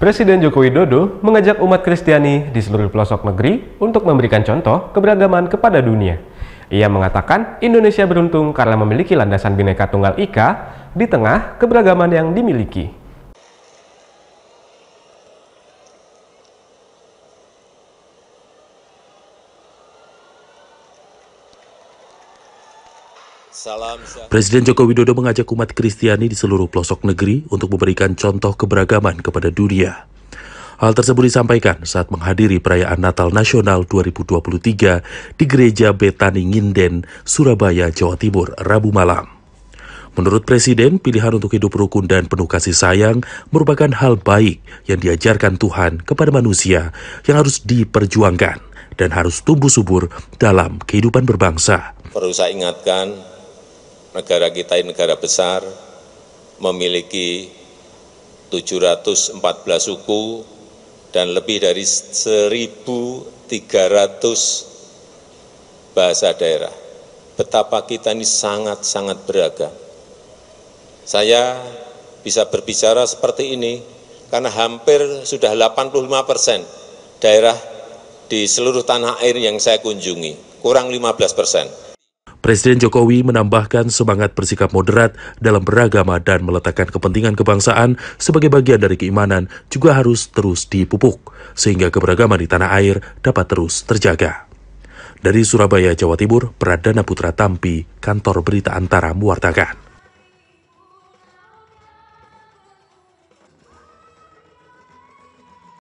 Presiden Joko Widodo mengajak umat Kristiani di seluruh pelosok negeri untuk memberikan contoh keberagaman kepada dunia. Ia mengatakan Indonesia beruntung karena memiliki landasan Bhinneka Tunggal Ika di tengah keberagaman yang dimiliki. Presiden Joko Widodo mengajak umat Kristiani di seluruh pelosok negeri untuk memberikan contoh keberagaman kepada dunia. Hal tersebut disampaikan saat menghadiri perayaan Natal Nasional 2023 di Gereja Betani Nginden, Surabaya, Jawa Timur, Rabu malam. Menurut Presiden, pilihan untuk hidup rukun dan penuh kasih sayang merupakan hal baik yang diajarkan Tuhan kepada manusia yang harus diperjuangkan dan harus tumbuh subur dalam kehidupan berbangsa. Perlu saya ingatkan negara kita ini negara besar, memiliki 714 suku dan lebih dari 1.300 bahasa daerah. Betapa kita ini sangat-sangat beragam. Saya bisa berbicara seperti ini karena hampir sudah 85 persen daerah di seluruh tanah air yang saya kunjungi, kurang 15 persen Presiden Jokowi menambahkan semangat bersikap moderat dalam beragama dan meletakkan kepentingan kebangsaan sebagai bagian dari keimanan juga harus terus dipupuk, sehingga keberagaman di tanah air dapat terus terjaga. Dari Surabaya, Jawa Timur, Pradana Putra Tampi, Kantor Berita Antara mewartakan.